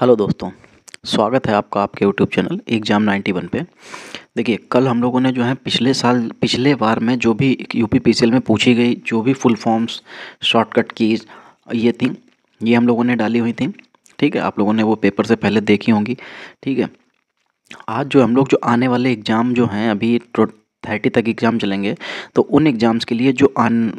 hello दोस्तों स्वागत है आपका आपके YouTube channel exam ninety one पे देखिए कल हम लोगों ने जो है पिछले साल पिछले बार में जो भी यू पी में पूछी गई जो भी फुल फॉर्म्स शॉर्टकट कीज ये थी ये हम लोगों ने डाली हुई थी ठीक है आप लोगों ने वो पेपर से पहले देखी होंगी ठीक है आज जो हम लोग जो आने वाले एग्ज़ाम जो हैं अभी थर्टी तक एग्ज़ाम चलेंगे तो उन एग्ज़ाम्स के लिए जो अन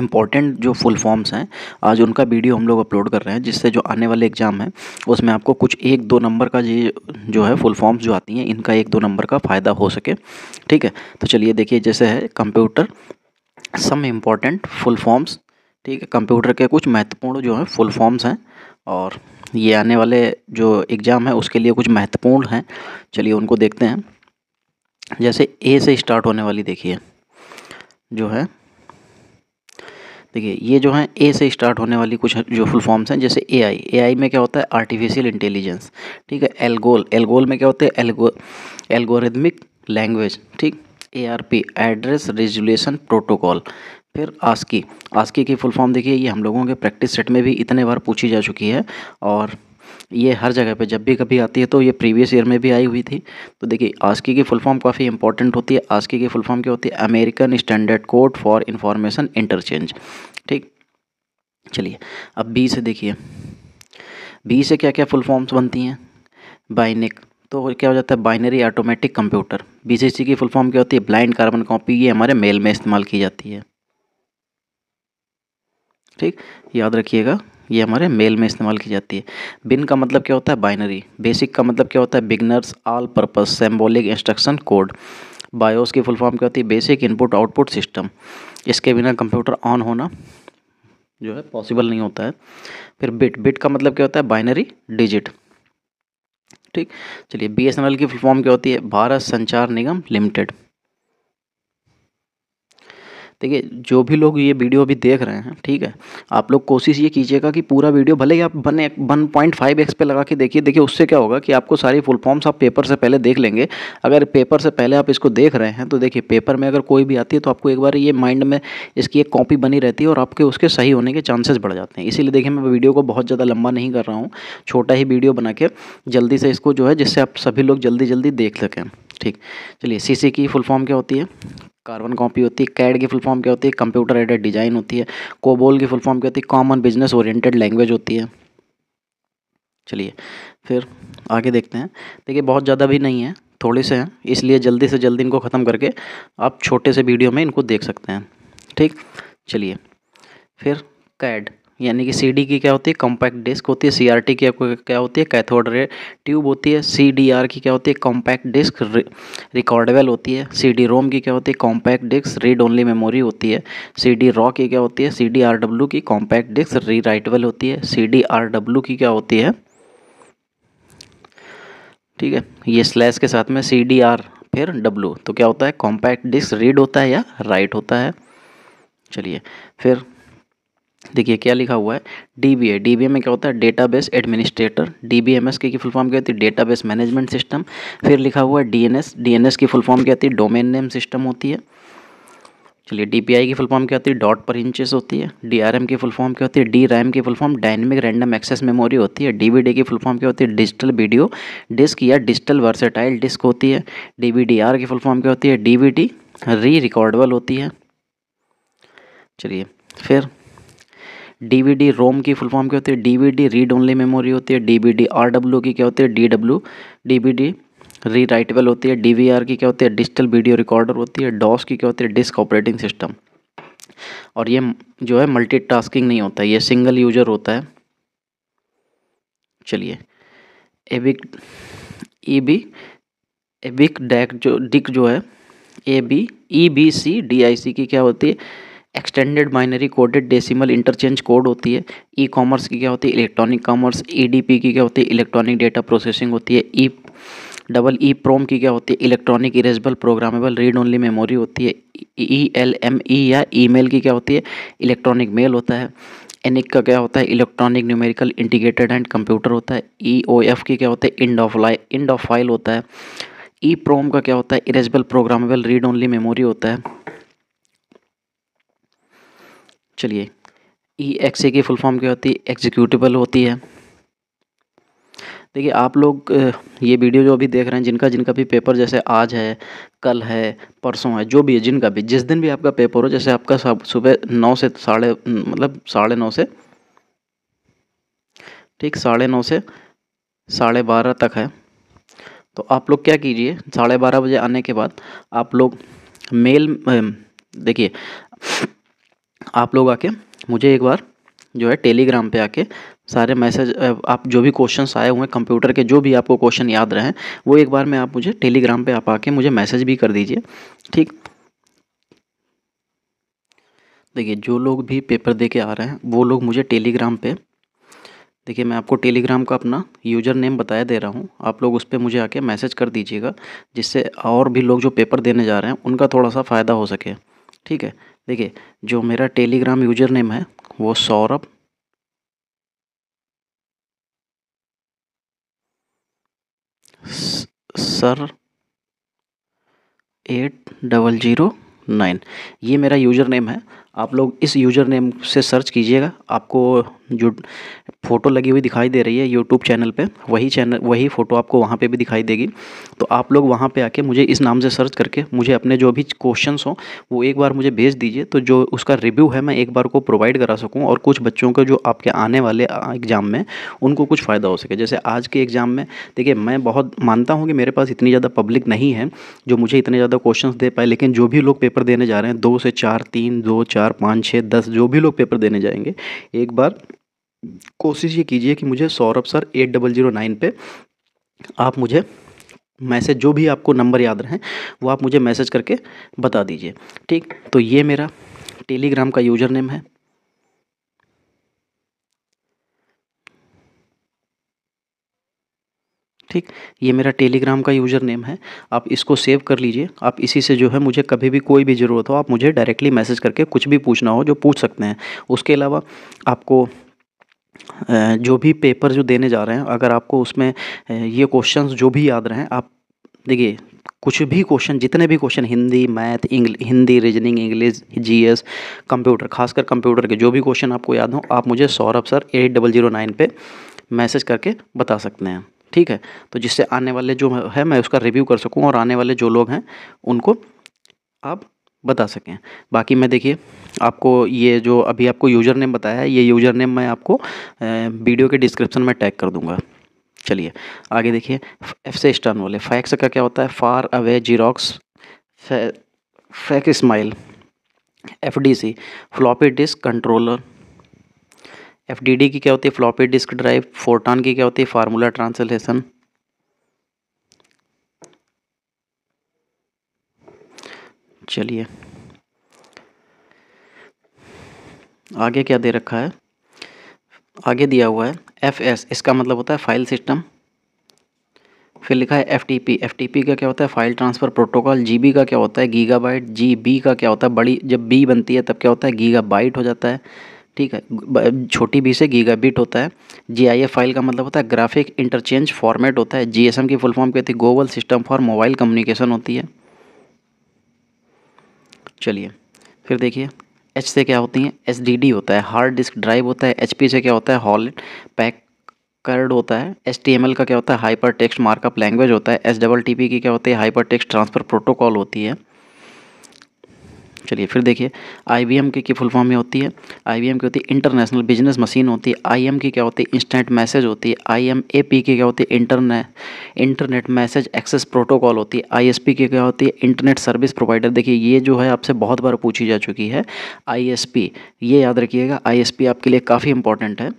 इम्पॉर्टेंट जो फुल फॉर्म्स हैं आज उनका वीडियो हम लोग अपलोड कर रहे हैं जिससे जो आने वाले एग्ज़ाम हैं उसमें आपको कुछ एक दो नंबर का ये जो है फुल फॉर्म्स जो आती हैं इनका एक दो नंबर का फ़ायदा हो सके ठीक है तो चलिए देखिए जैसे है computer some important full forms ठीक है कंप्यूटर के कुछ महत्वपूर्ण जो हैं फुल फॉर्म्स हैं और ये आने वाले जो एग्ज़ाम है उसके लिए कुछ महत्वपूर्ण हैं चलिए उनको देखते हैं जैसे ए से स्टार्ट होने वाली देखिए जो है देखिए ये जो है ए से स्टार्ट होने वाली कुछ जो फुल फॉर्म्स हैं जैसे ए आई ए आई में क्या होता है आर्टिफिशियल इंटेलिजेंस ठीक है एल्गोल एल्गोल में क्या होता है एल्गो एल्गोरिदमिक लैंग्वेज ठीक A R P address resolution protocol फिर आस्की आस्की की फुल फॉर्म देखिए ये हम लोगों के प्रैक्टिस सेट में भी इतने बार पूछी जा चुकी है और ये हर जगह पे जब भी कभी आती है तो ये प्रीवियस ईयर में भी आई हुई थी तो देखिए आस्की की फुल फॉर्म काफ़ी इंपॉर्टेंट होती है आस्की की फुल फॉर्म क्या होती है American standard code for information interchange ठीक चलिए अब बी से देखिए बी से क्या क्या फुल फॉर्म्स बनती हैं बाइनिक तो क्या हो जाता है बाइनरी ऑटोमेटिक कंप्यूटर बी की फुल फॉर्म क्या होती है ब्लाइंड कार्बन कॉपी ये हमारे मेल में इस्तेमाल की जाती है ठीक याद रखिएगा ये हमारे मेल में इस्तेमाल की जाती है बिन का मतलब क्या होता है बाइनरी बेसिक का मतलब क्या होता है beginners all purpose symbolic instruction code BIOS की फुल फॉर्म क्या होती है बेसिक इनपुट आउटपुट सिस्टम इसके बिना कंप्यूटर ऑन होना जो है पॉसिबल नहीं होता है फिर बिट बिट का मतलब क्या होता है बाइनरी डिजिट ठीक चलिए बी की फुल फॉर्म क्या होती है भारत संचार निगम लिमिटेड देखिए जो भी लोग ये वीडियो अभी देख रहे हैं ठीक है आप लोग कोशिश ये कीजिएगा कि पूरा वीडियो भले ही आप वन एक वन पॉइंट फाइव एक्स पे लगा के देखिए देखिए उससे क्या होगा कि आपको सारी फुल फॉर्म्स आप पेपर से पहले देख लेंगे अगर पेपर से पहले आप इसको देख रहे हैं तो देखिए पेपर में अगर कोई भी आती है तो आपको एक बार ये माइंड में इसकी एक कॉपी बनी रहती है और आपके उसके सही होने के चांसेस बढ़ जाते हैं इसीलिए देखिए मैं वीडियो को बहुत ज़्यादा लंबा नहीं कर रहा हूँ छोटा ही वीडियो बना के जल्दी से इसको जो है जिससे आप सभी लोग जल्दी जल्दी देख सकें ठीक चलिए सीसी की फुल फॉर्म क्या होती है कार्बन कॉपी होती है कैड की फुल फॉर्म क्या होती है कंप्यूटर एडेड डिजाइन होती है कोबोल की फुल फॉर्म क्या होती है कॉमन बिजनेस ओरिएंटेड लैंग्वेज होती है चलिए फिर आगे देखते हैं देखिए बहुत ज़्यादा भी नहीं है थोड़े से हैं इसलिए जल्दी से जल्दी इनको ख़त्म करके आप छोटे से वीडियो में इनको देख सकते हैं ठीक चलिए फिर कैड यानी कि सी की क्या होती है कॉम्पैक्ट डिस्क होती है सी की आपको क्या होती है कैथोड रे ट्यूब होती है सी की क्या होती है कॉम्पैक्ट डिस्क रिकॉर्डेबल होती है सी रोम की क्या होती है compact disc read only memory होती है सी रॉ की क्या होती है सी की कॉम्पैक्ट डिस्क री राइटेबल होती है सी की क्या होती है ठीक है ये स्लैश के साथ में सी फिर डब्लू तो क्या होता है कॉम्पैक्ट डिस्क रीड होता है या राइट होता है चलिए फिर देखिए क्या लिखा हुआ है डीबीए डीबीए में क्या होता है डेटाबेस एडमिनिस्ट्रेटर डीबीएमएस की फुल फॉर्म क्या होती है डेटाबेस मैनेजमेंट सिस्टम फिर लिखा हुआ है डीएनएस डीएनएस की फुल फॉर्म क्या होती है डोमेन नेम सिस्टम होती है चलिए डीपीआई की फुल फॉर्म क्या होती है डॉट पर इंचेस होती है डीआरएम की फुल फॉर्म क्या होती है डी रैम की full form dynamic random access memory होती है डीवीडी की फुल फॉर्म क्या होती है डिजिटल वीडियो डिस्क या डिजिटल वर्सेटाइल डिस्क होती है डीवीडीआर की फुल फॉर्म क्या होती है डीवीडी री रिकॉर्डेबल होती है चलिए फिर डीवीडी रोम की फुल फॉर्म क्या होती है डीवीडी रीड ओनली मेमोरी होती है डीवीडी आरडब्ल्यू की क्या होती है डीडब्ल्यू डीवीडी री राइटेबल होती है डीवीआर की क्या होती है डिजिटल वीडियो रिकॉर्डर होती है डॉस की क्या होती है डिस्क ऑपरेटिंग सिस्टम और ये जो है मल्टीटास्किंग नहीं होता है ये सिंगल यूजर होता है चलिए एबिक ई बी एबिक डैक जो डिक जो है A B E B C D I C की क्या होती है extended binary coded decimal interchange code होती है ई e कॉमर्स की क्या होती है इलेक्ट्रॉनिक कॉमर्स ईडीपी की क्या होती है इलेक्ट्रॉनिक डेटा प्रोसेसिंग होती है ई डबल ई प्रोम की क्या होती है electronic erasable programmable read only memory होती है ई एल एम ई या ई मेल की क्या होती है इलेक्ट्रॉनिक मेल होता है एनिक का क्या होता है electronic numerical integrated and computer होता है ई ओ एफ की क्या होता है इंड ऑफ लाइ इंड ऑफ फाइल होता है ई प्रोम का क्या होता है erasable programmable read only memory होता है चलिए ई एक्स ए की फुल फॉर्म क्या होती है एग्जीक्यूटिबल होती है देखिए आप लोग ये वीडियो जो अभी देख रहे हैं जिनका जिनका भी पेपर जैसे आज है कल है परसों है जो भी है जिनका भी जिस दिन भी आपका पेपर हो जैसे आपका सुबह नौ से साढ़े मतलब साढ़े नौ से ठीक साढ़े नौ से साढ़े बारह तक है तो आप लोग क्या कीजिए साढ़े बारह बजे आने के बाद आप लोग मेल देखिए आप लोग आके मुझे एक बार जो है टेलीग्राम पे आके सारे मैसेज आप जो भी क्वेश्चंस आए हुए हैं कंप्यूटर के जो भी आपको क्वेश्चन याद रहे वो एक बार में आप मुझे टेलीग्राम पे आप आके मुझे मैसेज भी कर दीजिए ठीक देखिए जो लोग भी पेपर दे के आ रहे हैं वो लोग मुझे टेलीग्राम पे देखिए मैं आपको टेलीग्राम का अपना यूज़र नेम बताया दे रहा हूँ आप लोग उस पर मुझे आके मैसेज कर दीजिएगा जिससे और भी लोग जो पेपर देने जा रहे हैं उनका थोड़ा सा फ़ायदा हो सके ठीक है देखिए जो मेरा टेलीग्राम यूजर नेम है वो Saurabh sir at double zero nine ये मेरा यूजर नेम है आप लोग इस यूज़र नेम से सर्च कीजिएगा आपको जो फ़ोटो लगी हुई दिखाई दे रही है यूट्यूब चैनल पे वही चैनल वही फ़ोटो आपको वहाँ पे भी दिखाई देगी तो आप लोग वहाँ पे आके मुझे इस नाम से सर्च करके मुझे अपने जो भी क्वेश्चंस हों वो एक बार मुझे भेज दीजिए तो जो उसका रिव्यू है मैं एक बार को प्रोवाइड करा सकूँ और कुछ बच्चों को जो आपके आने वाले एग्ज़ाम में उनको कुछ फ़ायदा हो सके जैसे आज के एग्ज़ाम में देखिए मैं बहुत मानता हूँ कि मेरे पास इतनी ज़्यादा पब्लिक नहीं है जो मुझे इतने ज़्यादा क्वेश्चन दे पाए लेकिन जो भी लोग पेपर देने जा रहे हैं दो से चार तीन दो चार चार पाँच छः दस जो भी लोग पेपर देने जाएंगे एक बार कोशिश ये कीजिए कि मुझे Saurabh sir at double zero nine पर आप मुझे मैसेज जो भी आपको नंबर याद रहे वो आप मुझे मैसेज करके बता दीजिए ठीक तो ये मेरा टेलीग्राम का यूज़र नेम है ठीक ये मेरा टेलीग्राम का यूज़र नेम है आप इसको सेव कर लीजिए आप इसी से जो है मुझे कभी भी कोई भी ज़रूरत हो आप मुझे डायरेक्टली मैसेज करके कुछ भी पूछना हो जो पूछ सकते हैं उसके अलावा आपको जो भी पेपर जो देने जा रहे हैं अगर आपको उसमें ये क्वेश्चंस जो भी याद रहें आप देखिए कुछ भी क्वेश्चन जितने भी क्वेश्चन हिंदी मैथ इंग्ल Hindi reasoning English GS computer खासकर कंप्यूटर के जो भी क्वेश्चन आपको याद हो आप मुझे Saurabh sir at double zero nine पर मैसेज करके बता सकते हैं ठीक है तो जिससे आने वाले जो है मैं उसका रिव्यू कर सकूँ और आने वाले जो लोग हैं उनको आप बता सकें बाकी मैं देखिए आपको ये जो अभी आपको यूज़र नेम बताया है ये यूज़र नेम मैं आपको वीडियो के डिस्क्रिप्शन में टैग कर दूंगा चलिए आगे देखिए एफ से स्टर्न वाले फैक्स का क्या होता है far away xerox fax smile F D C floppy disk controller F की क्या होती है फ्लॉपी डिस्क ड्राइव फोर्टान की क्या होती है फार्मूला ट्रांसलेशन चलिए आगे क्या दे रखा है आगे दिया हुआ है एफ एस इसका मतलब होता है फाइल सिस्टम फिर लिखा है F T P F T P का क्या होता है file transfer protocol G B का क्या होता है गीगा बाइट जी बी का क्या होता है बड़ी जब बी बनती है तब क्या होता है गीगा बाइट हो जाता है ठीक है छोटी बी से गीगाबिट होता है जी फाइल का मतलब होता है ग्राफिक इंटरचेंज फॉर्मेट होता है जी की फुल फॉर्म कहती है global system for mobile communication होती है चलिए फिर देखिए एच से क्या होती है एस होता है हार्ड डिस्क ड्राइव होता है एच से क्या होता है हॉल पैक कर्ड होता है एस का क्या होता है हाइपर टेक्स्ट मार्कअप लैंग्वेज होता है एस डबल टी पी की क्या होती है हाइपर टेक्स्ट ट्रांसफ़र प्रोटोकॉल होती है चलिए फिर देखिए आई एम की फुल फॉर्म में होती है आई एम की होती है इंटरनेशनल बिजनेस मशीन होती है आई एम की क्या होती है इंस्टेंट मैसेज होती है आई एम ए पी की क्या होती है इंटरने इंटरनेट मैसेज एक्सेस प्रोटोकॉल होती है आई एस पी की क्या होती है इंटरनेट सर्विस प्रोवाइडर देखिए ये जो है आपसे बहुत बार पूछी जा चुकी है आई एस पी ये याद रखिएगा आई एस पी आपके लिए काफ़ी इंपॉर्टेंट है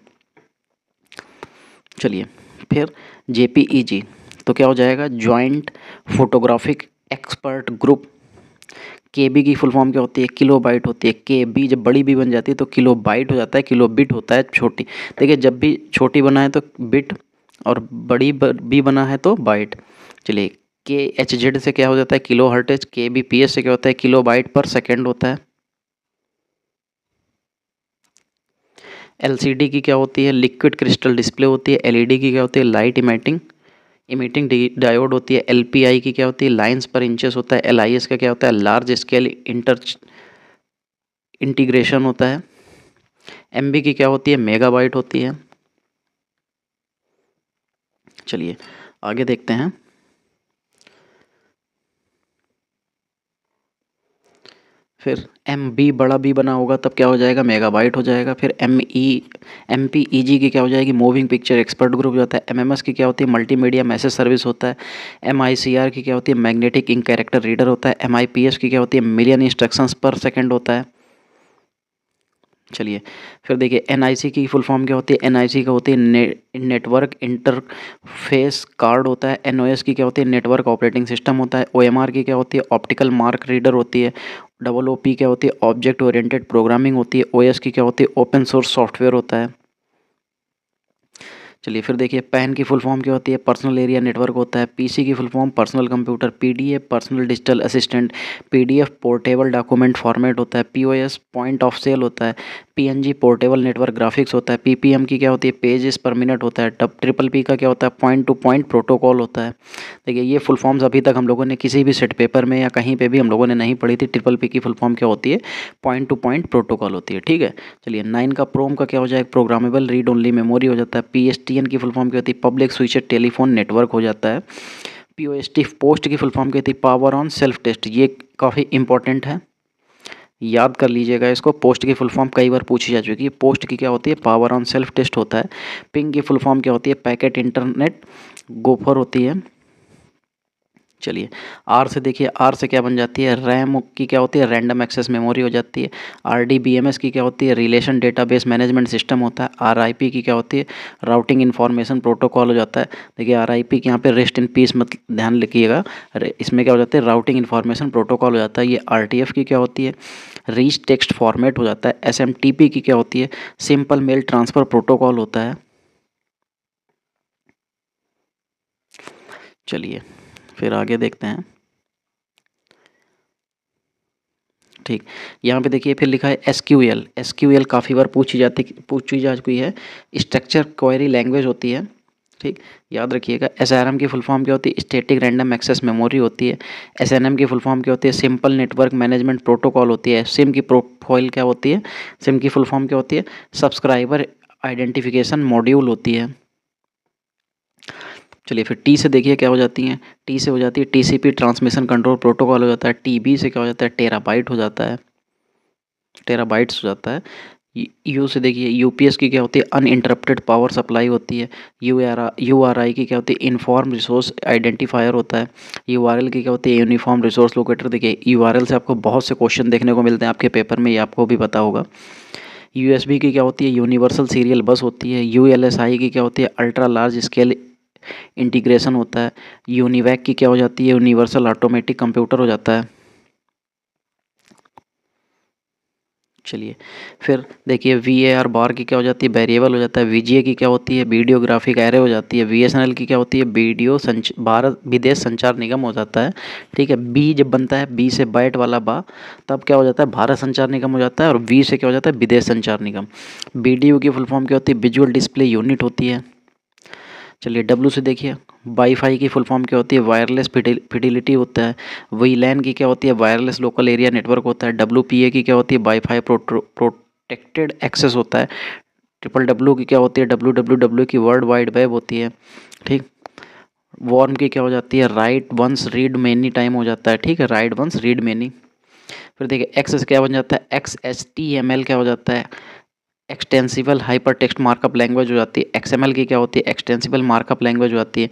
चलिए फिर जे पी ई जी तो क्या हो जाएगा joint photographic expert group K B की फुल फॉर्म क्या होती है किलो बाइट होती है के बी जब बड़ी बी बन जाती है तो किलो बाइट हो जाता है किलो बिट होता है छोटी देखिए जब भी छोटी बना है तो बिट और बड़ी बी बना है तो बाइट चलिए के एच जेड से क्या हो जाता है kilo hertz K B P H से क्या होता है किलो बाइट पर सेकेंड होता है डी की क्या होती है लिक्विड क्रिस्टल डिस्प्ले होती है डी e की क्या होती है लाइट इमेटिंग इमिटिंग डायोड होती है एल की क्या होती है लाइन्स पर इंचेस होता है एल का क्या होता है लार्ज स्केल इंटर इंटीग्रेशन होता है एम की क्या होती है मेगाबाइट होती है चलिए आगे देखते हैं फिर एम बी बड़ा बी बना होगा तब क्या हो जाएगा मेगाबाइट हो जाएगा फिर M E M P E G की क्या हो जाएगी मूविंग पिक्चर एक्सपर्ट ग्रुप जो होता है एम एम एस की क्या होती है मल्टी मीडिया मैसेज सर्विस होता है एम आई सी आर की क्या होती है मैग्नेटिक इंक कैरेक्टर रीडर होता है एम आई पी एस की क्या होती है मिलियन इंस्ट्रक्शंस पर सेकेंड होता है चलिए फिर देखिए एनआईसी की फुल फॉर्म क्या होती है एनआईसी का होती है ने, नेटवर्क इंटरफेस कार्ड होता है एनओएस की क्या होती है नेटवर्क ऑपरेटिंग सिस्टम होता है ओएमआर की क्या होती है ऑप्टिकल मार्क रीडर होती है डबल ओ पी क्या होती है ऑब्जेक्ट ओरिएंटेड प्रोग्रामिंग होती है ओएस की क्या होती है ओपन सोर्स सॉफ्टवेयर होता है चलिए फिर देखिए पैन की फुल फॉर्म क्या होती है पर्सनल एरिया नेटवर्क होता है पीसी की full form personal computer PDF personal digital assistant PDF portable document format होता है पीओएस पॉइंट ऑफ सेल होता है पीएनजी पोर्टेबल नेटवर्क ग्राफिक्स होता है पीपीएम की क्या होती है पेजेस पर मिनट होता है टब ट्रिपल पी का क्या होता है पॉइंट टू पॉइंट प्रोटोकॉल होता है देखिए ये फुल फॉर्म्स अभी तक हम लोगों ने किसी भी सेट पेपर में या कहीं पे भी हम लोगों ने नहीं पढ़ी थी ट्रिपल पी की फुल फॉर्म क्या होती है पॉइंट टू पॉइंट प्रोटोकॉल होती है ठीक है चलिए नाइन का प्रोम का क्या हो जाए प्रोग्रामेबल रीड ओनली मेमोरी हो जाता है पी की फुल फॉर्म क्या होती है पब्लिक स्विच टेलीफोन नेटवर्क हो जाता है पी पोस्ट की फुल फॉर्म क्या होती है पावर ऑन सेल्फ टेस्ट ये काफ़ी इंपॉर्टेंट है याद कर लीजिएगा इसको पोस्ट की फुल फॉर्म कई बार पूछी जा चुकी है पोस्ट की क्या होती है पावर ऑन सेल्फ टेस्ट होता है पिंग की फुल फॉर्म क्या होती है पैकेट इंटरनेट गोफर होती है चलिए आर से देखिए आर से क्या बन जाती है रैम की क्या होती है रैंडम एक्सेस मेमोरी हो जाती है R D B M S की क्या होती है रिलेशन डेटाबेस मैनेजमेंट सिस्टम होता है आर आई पी की क्या होती है राउटिंग इन्फॉर्मेशन प्रोटोकॉल हो जाता है देखिए आर आई पी के यहाँ पर रेस्ट इन पीस मत ध्यान लिखिएगा इसमें क्या हो जाता है राउटिंग इन्फॉर्मेशन प्रोटोकॉल हो जाता है ये आर टी एफ की क्या होती है रीच टेक्स्ट फॉर्मेट हो जाता है एस एम टी पी की क्या होती है सिंपल मेल ट्रांसफ़र प्रोटोकॉल होता है चलिए फिर आगे देखते हैं ठीक यहाँ पे देखिए फिर लिखा है S Q L S Q L काफ़ी बार पूछी जाती पूछी जा चुकी है स्ट्रक्चर क्वेरी लैंग्वेज होती है ठीक याद रखिएगा एस आर एम की फुल फॉर्म क्या होती है स्टेटिक रैंडम एक्सेस मेमोरी होती है एस एन एम की फुल फॉर्म क्या होती है सिंपल नेटवर्क मैनेजमेंट प्रोटोकॉल होती है सिम की प्रोफाइल क्या होती है सिम की फुल फॉर्म क्या होती है सब्सक्राइबर आइडेंटिफिकेशन मॉड्यूल होती है चलिए फिर टी से देखिए क्या हो जाती हैं टी से हो जाती है टीसीपी ट्रांसमिशन कंट्रोल प्रोटोकॉल हो जाता है टीबी से क्या हो जाता है टेराबाइट हो जाता है टेराबाइट्स हो जाता है यू से देखिए यूपीएस की क्या होती है अन इंटरप्टेड पावर सप्लाई होती है U R U R I की क्या होती है इनफॉर्म रिसोर्स आइडेंटिफायर होता है यू आर एल की क्या होती है यूनिफॉर्म रिसोर्स लोकेटर देखिए यू आर एल से आपको बहुत से क्वेश्चन देखने को मिलते हैं आपके पेपर में ये आपको भी पता होगा यू एस बी की क्या होती है यूनिवर्सल सीरियल बस होती है यू एल एस आई की क्या होती है अल्ट्रा लार्ज स्केल इंटीग्रेशन होता है यूनिवैक की क्या हो जाती है यूनिवर्सल ऑटोमेटिक कंप्यूटर हो जाता है चलिए फिर देखिए वी ए आर बार की क्या हो जाती है वेरिएबल हो जाता है वी जी ए की क्या होती है वीडियोग्राफिक एरे हो जाती है वी एस एन एल की क्या होती है वीडियो संच भारत विदेश संचार निगम हो जाता है ठीक है बी जब बनता है बी से बैट वाला बा तब क्या हो जाता है भारत संचार निगम हो जाता है और वी से क्या हो जाता है Videsh Sanchar Nigam B D U की फुल फॉर्म क्या होती है विजुअल डिस्प्ले यूनिट होती है चलिए डब्ल्यू से देखिए वाईफाई की फुल फॉर्म क्या होती है वायरलेस फिडिलिटी होता है वही लैन की क्या होती है वायरलेस लोकल एरिया नेटवर्क होता है डब्ल्यू की क्या होती है वाईफाई प्रोटेक्टेड एक्सेस होता है ट्रिपल डब्ल्यू की क्या होती है डब्ल्यू डब्ल्यू डब्ल्यू की वर्ल्ड वाइड वेब होती है ठीक वॉर्म की क्या हो जाती है write once read many time हो जाता है ठीक है राइट वंस रीड मेनी फिर देखिए एक्सेस क्या बन जाता है X H T M L क्या हो जाता है extensible hyper text markup language हो जाती है एक्सएमएल की क्या होती है एक्सटेंसिबल मार्कअप लैंग्वेज हो जाती है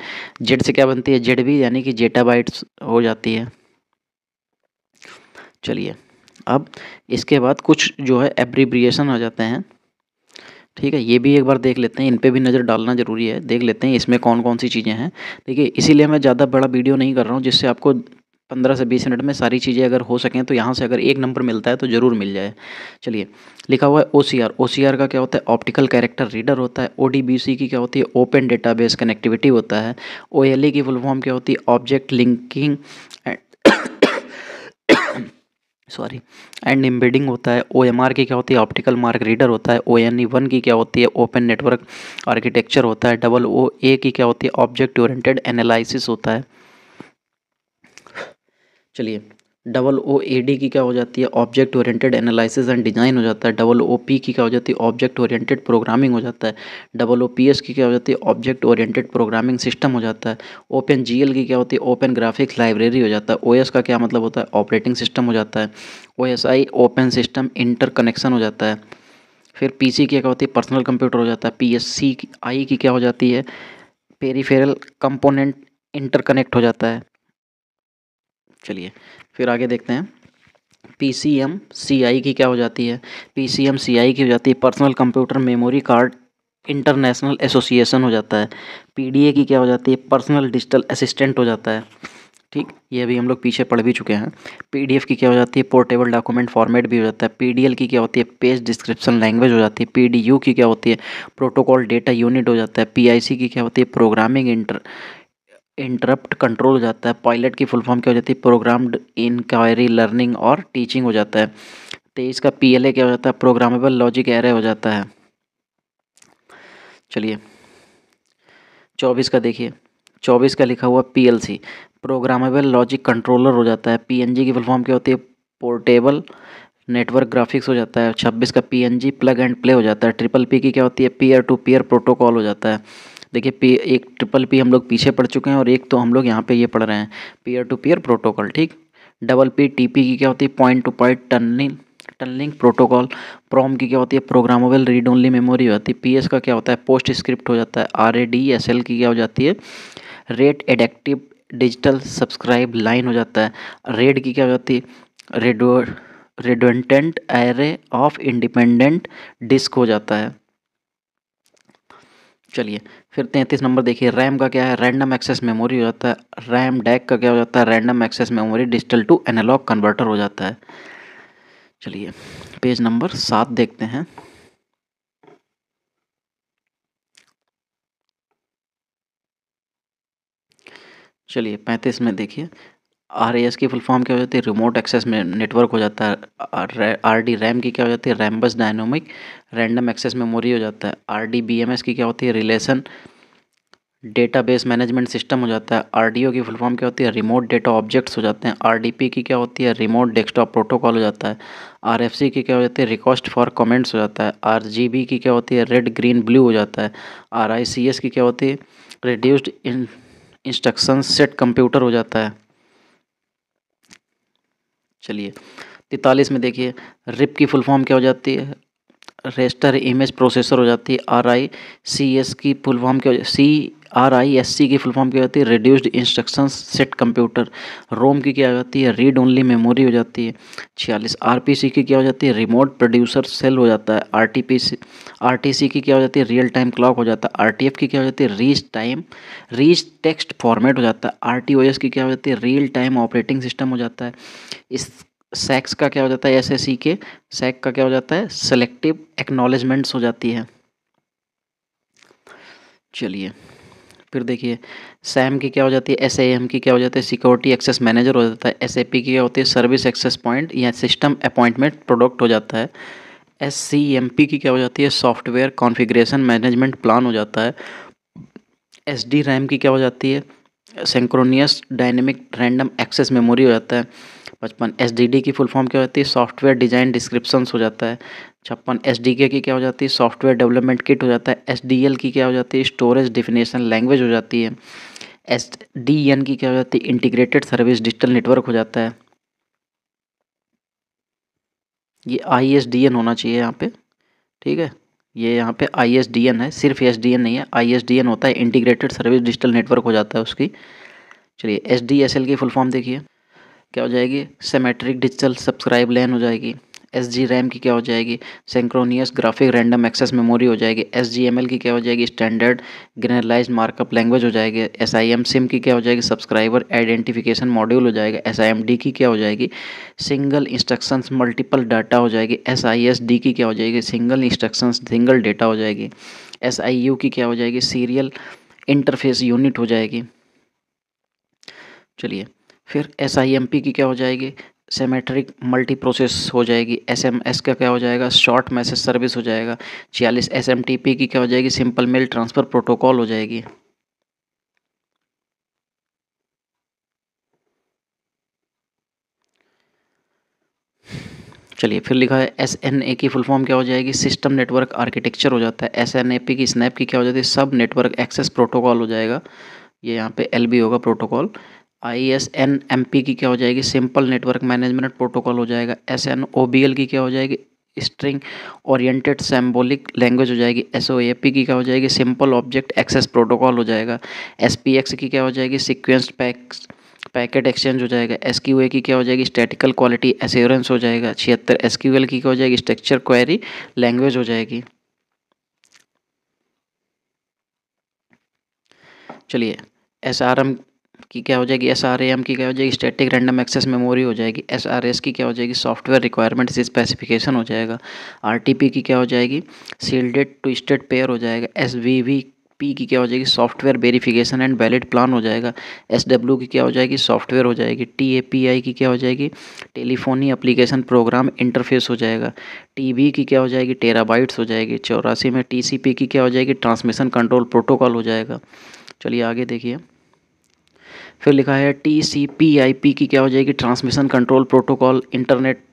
जेड से क्या बनती है जेड भी यानी कि जेटाबाइट्स हो जाती है चलिए अब इसके बाद कुछ जो है एब्रीब्रिएशन हो जाते हैं ठीक है ये भी एक बार देख लेते हैं इन पर भी नज़र डालना ज़रूरी है देख लेते हैं इसमें कौन कौन सी चीज़ें हैं देखिए इसीलिए मैं ज़्यादा बड़ा वीडियो नहीं कर रहा हूँ जिससे आपको पंद्रह से बीस मिनट में सारी चीज़ें अगर हो सकें तो यहाँ से अगर एक नंबर मिलता है तो ज़रूर मिल जाए चलिए लिखा हुआ है ओ C R O C R का क्या होता है ऑप्टिकल कैरेक्टर रीडर होता है ओ डी बी सी की क्या होती है ओपन डेटा बेस कनेक्टिविटी होता है ओ एल ए की फुल फॉर्म क्या होती है object linking sorry and embedding होता है ओ एम आर की क्या होती है ऑप्टिकल मार्क रीडर होता है ओ एन ई वन की क्या होती है ओपन नेटवर्क आर्किटेक्चर होता है डबल ओ ए की क्या होती है ऑब्जेक्ट ओरिएंटेड एनालिसिस होता है चलिए डबल ओ ए डी की क्या हो जाती है object oriented analysis and design हो जाता है डबल ओ पी की क्या हो जाती है ऑब्जेक्ट ओरिएंटेड प्रोग्रामिंग हो जाता है डबल ओ पी एस की क्या हो जाती है ऑब्जेक्ट ओरिएंटेड प्रोग्रामिंग सिस्टम हो जाता है ओपन जी एल की क्या होती है ओपन ग्राफिक्स लाइब्रेरी हो जाता है ओ एस का क्या मतलब होता है ऑपरेटिंग सिस्टम हो जाता है O S I open system interconnection हो जाता है फिर पी सी की क्या होती है पर्सनल कंप्यूटर हो जाता है पी एस सी आई की क्या हो जाती है पेरीफेरल कंपोनेंट इंटरकनेक्ट हो जाता है चलिए फिर आगे देखते हैं पी सी एम सी आई की क्या हो जाती है पी सी एम सी आई की हो जाती है personal computer memory card international association हो जाता है पी डी ए की क्या हो जाती है पर्सनल डिजिटल असिस्टेंट हो जाता है ठीक ये भी हम लोग पीछे पढ़ भी चुके हैं पीडीएफ की क्या हो जाती है पोर्टेबल डॉक्यूमेंट फॉर्मेट भी हो जाता है पीडीएल की क्या होती है पेज डिस्क्रिप्शन लैंग्वेज हो जाती है पीडीयू की क्या होती है प्रोटोकॉल डेटा यूनिट हो जाता है पीआईसी की क्या होती है प्रोग्रामिंग इंटर इंटरप्ट कंट्रोल हो जाता है पायलट की फुल फॉर्म क्या हो जाती है प्रोग्राम्ड इंक्वायरी लर्निंग और टीचिंग हो जाता है तेईस तो का पी क्या हो जाता है प्रोग्रामेबल लॉजिक एरे हो जाता है चलिए चौबीस का देखिए चौबीस का लिखा हुआ पी प्रोग्रामेबल लॉजिक कंट्रोलर हो जाता है पी की फुल फॉर्म क्या होती है पोर्टेबल नेटवर्क ग्राफिक्स हो जाता है छब्बीस का पी प्लग एंड प्ले हो जाता है ट्रिपल पी की क्या होती है पीयर टू पीयर प्रोटोकॉल हो जाता है देखिए पी एक ट्रिपल पी हम लोग पीछे पड़ चुके हैं और एक तो हम लोग यहाँ पे ये पढ़ रहे हैं पीयर टू पीयर प्रोटोकॉल ठीक डबल पी टी पी की क्या होती है point to point tunneling tunneling protocol PROM की क्या होती है प्रोग्रामेबल रीड ओनली मेमोरी होती है पी एस का क्या होता है पोस्ट स्क्रिप्ट हो जाता है R A D S L की क्या हो जाती है rate adaptive digital subscribe line हो जाता है रेड की क्या हो जाती है redo redundant array of independent disk हो जाता है चलिए फिर तैंतीस नंबर देखिए रैम का क्या है रैंडम एक्सेस मेमोरी हो जाता है रैम डैक का क्या हो जाता है random access memory digital to analog converter हो जाता है चलिए पेज नंबर सात देखते हैं चलिए पैंतीस में देखिए आर की फुल फॉर्म क्या हो जाती है रिमोट एक्सेस में नेटवर्क हो जाता है आर डी रैम की क्या हो जाती है Rambus dynamic random access memory हो जाता है R D B M S की क्या होती है रिलेशन डेटाबेस मैनेजमेंट सिस्टम हो जाता है आर डी ओ की फुल फॉर्म क्या होती है रिमोट डेटा ऑब्जेक्ट्स हो जाते हैं आर डी पी की क्या होती है रिमोट डेस्कटॉप प्रोटोकॉल हो जाता है आर एफ सी की क्या हो जाती है रिक्वेस्ट फॉर कमेंट्स हो जाता है आर जी बी की क्या होती है रेड ग्रीन ब्लू हो जाता है आर आई सी एस की क्या होती है रिड्यूस्ड इंस्ट्रक्शन सेट कंप्यूटर हो जाता है चलिए तैतालीस में देखिए रिप की फुल फॉर्म क्या हो जाती है रेस्टर इमेज प्रोसेसर हो जाती है आर आई सी एस की फुल फॉर्म क्या हो जाती है C R I S C की फुल फॉर्म क्या होती है reduced instruction set computer ROM की क्या हो जाती है रीड ओनली मेमोरी हो जाती है छियालीस आर पी सी की क्या हो जाती है रिमोट प्रोड्यूसर सेल हो जाता है R T P C R T C की क्या हो जाती है रियल टाइम क्लॉक हो जाता है आर टी एफ की क्या हो जाती है rich time rich text format हो जाता है आर टी ओ एस की क्या हो जाती है रियल टाइम ऑपरेटिंग सिस्टम हो जाता है इस सैक्स का क्या हो जाता है एस एस सी के सेक का क्या हो जाता है सेलेक्टिव एक्नॉलेजमेंट्स हो जाती है चलिए फिर देखिए सैम की क्या हो जाती है एस की क्या हो जाती है सिक्योरिटी एक्सेस मैनेजर हो जाता है एस की क्या होती है सर्विस एक्सेस पॉइंट या सिस्टम अपॉइंटमेंट प्रोडक्ट हो जाता है एस की क्या हो जाती है सॉफ्टवेयर कॉन्फिग्रेशन मैनेजमेंट प्लान हो जाता है एस रैम की क्या हो जाती है synchronous dynamic random access memory हो जाता है पचपन एस की फुल फॉर्म क्या होती है सॉफ्टवेयर डिज़ाइन डिस्क्रिप्शंस हो जाता है छप्पन एस की क्या हो जाती है सॉफ्टवेयर डेवलपमेंट किट हो जाता है एस की क्या हो जाती है स्टोरेज डिफिनेशन लैंग्वेज हो जाती है एस की क्या हो जाती है इंटीग्रेटेड सर्विस डिजिटल नेटवर्क हो जाता है ये आई होना चाहिए यहाँ पे ठीक है ये यहाँ पे आई है सिर्फ एस नहीं है आई होता है इंटीग्रेटेड सर्विस डिजिटल नेटवर्क हो जाता है उसकी चलिए एस की फुल फॉर्म देखिए क्या हो जाएगी सेमेट्रिक डिजिटल सब्सक्राइब लैन हो जाएगी एस जी रैम की क्या हो जाएगी synchronous graphic random access memory हो जाएगी एस जी एम एल की क्या हो जाएगी स्टैंडर्ड ग्रेनलाइज मार्कअप लैंग्वेज हो जाएगी एस आई एम सिम की क्या हो जाएगी सब्सक्राइबर आइडेंटिफिकेशन मॉड्यूल हो जाएगा एस आई एम डी की क्या हो जाएगी सिंगल इंस्ट्रक्शंस मल्टीपल डाटा हो जाएगी एस आई एस डी की क्या हो जाएगी सिंगल इंस्ट्रक्शंस सिंगल डेटा हो जाएगी एस आई यू की क्या हो जाएगी सीरियल इंटरफेस यूनिट हो जाएगी चलिए फिर एस आई एम पी की क्या हो जाएगी सेमेट्रिक मल्टी प्रोसेस हो जाएगी एस एम एस का क्या हो जाएगा शॉर्ट मैसेज सर्विस हो जाएगा छियालीस एस एम टी पी की क्या हो जाएगी सिंपल मेल ट्रांसफ़र प्रोटोकॉल हो जाएगी चलिए फिर लिखा है एस एन ए की फुल फॉर्म क्या हो जाएगी सिस्टम नेटवर्क आर्किटेक्चर हो जाता है एस एन ए पी की स्नैप की क्या हो जाती है सब नेटवर्क एक्सेस प्रोटोकॉल हो जाएगा ये यहाँ पे एल बी होगा protocol I S N M P की क्या हो जाएगी सिंपल नेटवर्क मैनेजमेंट प्रोटोकॉल हो जाएगा S N O B L की क्या हो जाएगी स्ट्रिंग ओरिएंटेड सैम्बोलिक लैंग्वेज हो जाएगी एस ओ ए पी की क्या हो जाएगी सिंपल ऑब्जेक्ट एक्सेस प्रोटोकॉल हो जाएगा एस पी एक्स की क्या हो जाएगी सिक्वेंस पैक्स पैकेट एक्सचेंज हो जाएगा एस क्यू ए की क्या हो जाएगी स्टैटिकल क्वालिटी एश्योरेंस हो जाएगा छिहत्तर एस क्यू एल की क्या हो जाएगी स्ट्रक्चर क्वेरी लैंग्वेज हो जाएगी चलिए एस आर एम की क्या हो जाएगी एस आर एम की क्या हो जाएगी स्टैटिक रैंडम एक्सेस मेमोरी हो जाएगी एस आर एस की क्या हो जाएगी सॉफ्टवेयर रिक्वायरमेंट स्पेसिफिकेशन हो जाएगा आर टी पी की क्या हो जाएगी सील्डेड स्टेट पेयर हो जाएगा एस वी वी पी की क्या हो जाएगी software verification and valid plan हो जाएगा एस डब्ल्यू की क्या हो जाएगी सॉफ्टवेयर हो जाएगी टी ए पी आई की क्या हो जाएगी टेलीफोनी अप्लीकेशन प्रोग्राम इंटरफेस हो जाएगा टी बी की क्या हो जाएगी टेरा बाइट्स हो जाएगी चौरासी में टी सी पी की क्या हो जाएगी ट्रांसमिशन कंट्रोल प्रोटोकॉल हो जाएगा चलिए आगे देखिए फिर लिखा है T C P I P की क्या हो जाएगी transmission control protocol internet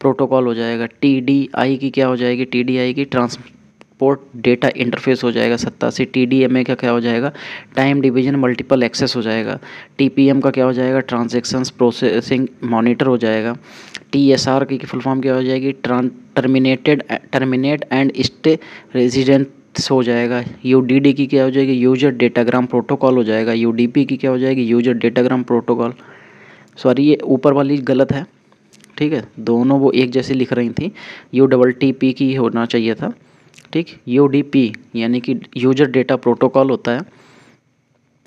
protocol हो जाएगा टी डी आई की क्या हो जाएगी टी डी आई की ट्रांसपोर्ट डेटा इंटरफेस हो जाएगा सत्तासी टी डी एम ए का क्या हो जाएगा टाइम डिवीजन मल्टीपल एक्सेस हो जाएगा टी पी एम का क्या हो जाएगा ट्रांजेक्शन प्रोसेसिंग मॉनिटर हो जाएगा टी एस आर की फुल फॉर्म क्या हो जाएगी terminated terminate and stay resident हो जाएगा यू डी की क्या हो जाएगी यूजर डेटाग्राम प्रोटोकॉल हो जाएगा यू की क्या हो जाएगी यूजर डेटाग्राम प्रोटोकॉल सॉरी ये ऊपर वाली गलत है ठीक है दोनों वो एक जैसी लिख रही थी यू डबल टी पी की होना चाहिए था ठीक यू डी पी यानी कि यूजर डेटा प्रोटोकॉल होता है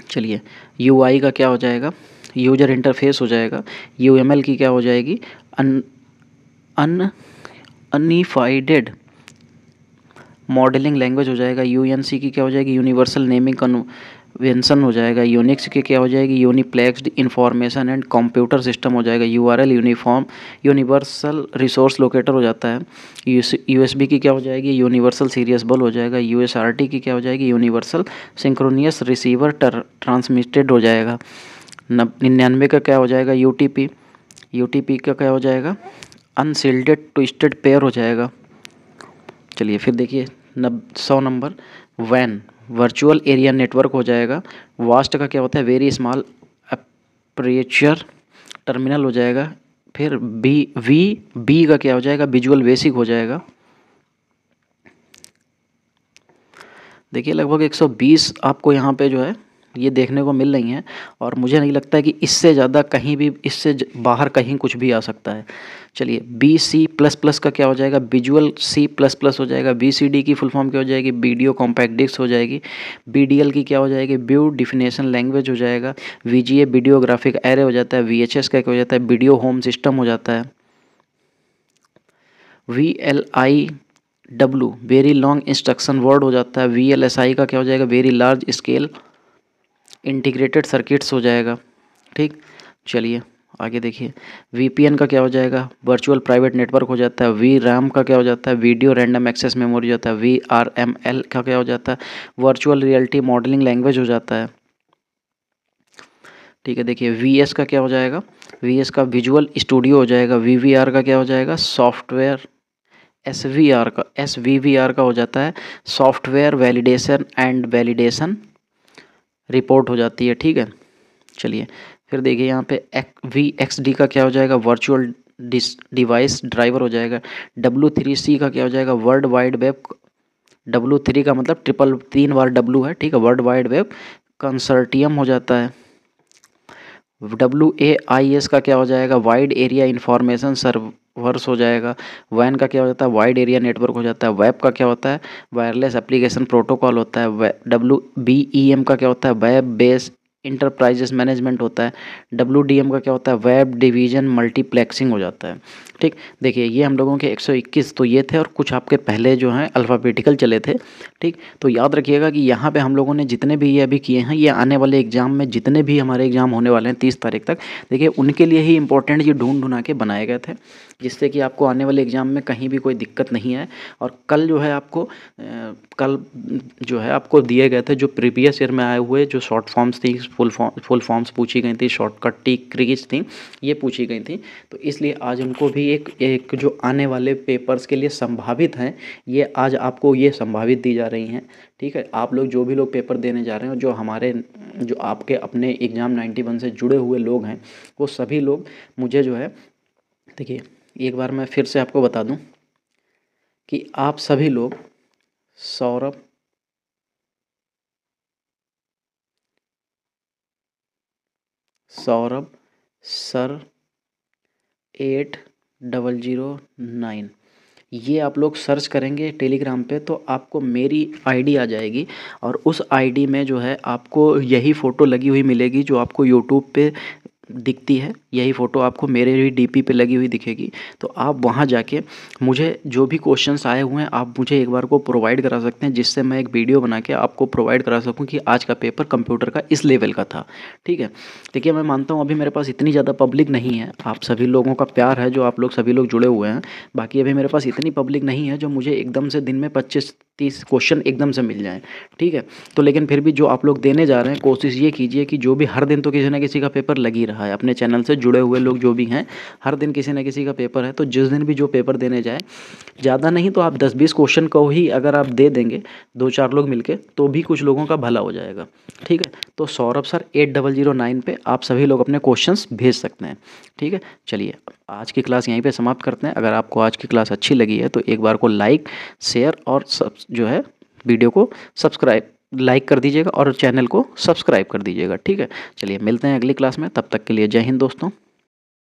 चलिए यू आई का क्या हो जाएगा यूजर इंटरफेस हो जाएगा यू एम एल की क्या हो जाएगी अन अन अनिफाइडेड मॉडलिंग लैंग्वेज हो जाएगा यू की क्या हो जाएगी यूनिवर्सल नेमिंग कन्वेंसन हो जाएगा यूनिक्स की क्या हो जाएगी uniplexed information and computer system हो जाएगा U uniform universal resource locator हो जाता है यू की क्या हो जाएगी यूनिवर्सल सीरियस बल हो जाएगा यू की क्या हो जाएगी यूनिवर्सल सिंक्रोनियस रिसीवर ट्रांसमिटेड हो जाएगा नब निन्यानवे का क्या हो जाएगा U T P U T P का क्या हो जाएगा अनसील्डेड ट्विस्टेड पेयर हो जाएगा चलिए फिर देखिए नब सौ नंबर वैन वर्चुअल एरिया नेटवर्क हो जाएगा वास्ट का क्या होता है वेरी स्मॉल अप्रेचर टर्मिनल हो जाएगा फिर बी वी बी का क्या हो जाएगा विजुअल बेसिक हो जाएगा देखिए लगभग 120 आपको यहाँ पे जो है ये देखने को मिल रही हैं और मुझे नहीं लगता है कि इससे ज़्यादा कहीं भी इससे बाहर कहीं कुछ भी आ सकता है चलिए बी सी प्लस प्लस का क्या हो जाएगा विजुअल सी प्लस प्लस हो जाएगा बी सी डी की फुल फॉर्म क्या हो जाएगी वीडियो कॉम्पैक्ट डिस्क हो जाएगी बी डी एल की क्या हो जाएगी व्यू डिफिनेशन लैंग्वेज हो जाएगा V G A videographic array हो जाता है वी एच एस का क्या हो जाता है वीडियो होम सिस्टम हो जाता है V L I W very long instruction word हो जाता है वी एल एस आई का क्या हो जाएगा very large scale integrated circuits हो जाएगा ठीक चलिए आगे देखिए वीपीएन का क्या हो जाएगा वर्चुअल प्राइवेट नेटवर्क हो जाता है वी रैम का क्या हो जाता है वीडियो रैंडम एक्सेस मेमोरी हो जाता है वी आर एम एल का क्या हो जाता है वर्चुअल रियलिटी मॉडलिंग लैंग्वेज हो जाता है ठीक है देखिए वी एस का क्या हो जाएगा वी एस का विजुअल स्टूडियो हो जाएगा वी वी आर का क्या हो जाएगा सॉफ्टवेयर एस वी आर का एस वी वी आर का हो जाता है software validation and validation report हो जाती है ठीक है चलिए फिर देखिए यहाँ पे एक, वी एक्स डी का क्या हो जाएगा वर्चुअल डिस डिवाइस ड्राइवर हो जाएगा डब्लू थ्री सी का क्या हो जाएगा world wide web W three का मतलब ट्रिपल तीन बार डब्लू है ठीक है वर्ल्ड वाइड वेब कंसर्टियम हो जाता है डब्ल्यू ए आई एस का क्या हो जाएगा वाइड एरिया इन्फॉर्मेशन सर्वर्स हो जाएगा वैन का क्या हो जाता है वाइड एरिया नेटवर्क हो जाता है वेब का क्या होता है वायरलेस एप्लीकेशन प्रोटोकॉल होता है डब्ल्यू बी ई एम का क्या होता है वेब बेस इंटरप्राइजेस मैनेजमेंट होता है डब्ल्यू का क्या होता है वेब डिवीजन मल्टीप्लेक्सिंग हो जाता है ठीक देखिए ये हम लोगों के 121 तो ये थे और कुछ आपके पहले जो हैं अल्फ़ाबेटिकल चले थे ठीक तो याद रखिएगा कि यहाँ पे हम लोगों ने जितने भी ये अभी किए हैं ये आने वाले एग्ज़ाम में जितने भी हमारे एग्ज़ाम होने वाले हैं तीस तारीख तक देखिए उनके लिए ही इंपॉर्टेंट ये ढूंढ ढूंढा के बनाए गए थे जिससे कि आपको आने वाले एग्ज़ाम में कहीं भी कोई दिक्कत नहीं है और कल जो है आपको कल जो है आपको दिए गए थे जो प्रीवियस ईयर में आए हुए जो शॉर्ट फॉर्म्स थी फुल फॉर्म फुल फॉर्म्स पूछी गई थी शॉर्टकट टी क्रीज थी ये पूछी गई थी तो इसलिए आज उनको भी एक एक जो आने वाले पेपर्स के लिए संभावित हैं ये आज आपको ये संभावित दी जा रही हैं ठीक है आप लोग जो भी लोग पेपर देने जा रहे हैं जो हमारे जो आपके अपने एग्ज़ाम नाइन्टी वन से जुड़े हुए लोग हैं वो सभी लोग मुझे जो है देखिए एक बार मैं फिर से आपको बता दूं कि आप सभी लोग Saurabh Saurabh sir at double zero nine ये आप लोग सर्च करेंगे टेलीग्राम पे तो आपको मेरी आईडी आ जाएगी और उस आईडी में जो है आपको यही फ़ोटो लगी हुई मिलेगी जो आपको यूट्यूब पे दिखती है यही फ़ोटो आपको मेरे ही डीपी पे लगी हुई दिखेगी तो आप वहाँ जाके मुझे जो भी क्वेश्चंस आए हुए हैं आप मुझे एक बार को प्रोवाइड करा सकते हैं जिससे मैं एक वीडियो बना के आपको प्रोवाइड करा सकूँ कि आज का पेपर कंप्यूटर का इस लेवल का था ठीक है देखिए मैं मानता हूँ अभी मेरे पास इतनी ज़्यादा पब्लिक नहीं है आप सभी लोगों का प्यार है जो आप लोग सभी लोग जुड़े हुए हैं बाकी अभी मेरे पास इतनी पब्लिक नहीं है जो मुझे एकदम से दिन में पच्चीस तीस क्वेश्चन एकदम से मिल जाएँ ठीक है तो लेकिन फिर भी जो आप लोग देने जा रहे हैं कोशिश ये कीजिए कि जो भी हर दिन तो किसी ना किसी का पेपर लगी रहा रहा है अपने चैनल से जुड़े हुए लोग जो भी हैं हर दिन किसी न किसी का पेपर है तो जिस दिन भी जो पेपर देने जाए ज़्यादा नहीं तो आप दस बीस क्वेश्चन को ही अगर आप दे देंगे दो चार लोग मिलकर तो भी कुछ लोगों का भला हो जाएगा ठीक है तो Saurabh sir at double zero nine पर आप सभी लोग अपने क्वेश्चंस भेज सकते हैं ठीक है चलिए आज की क्लास यहीं पे समाप्त करते हैं अगर आपको आज की क्लास अच्छी लगी है तो एक बार को लाइक शेयर और सब जो है वीडियो को सब्सक्राइब लाइक कर दीजिएगा और चैनल को सब्सक्राइब कर दीजिएगा ठीक है चलिए मिलते हैं अगली क्लास में तब तक के लिए जय हिंद दोस्तों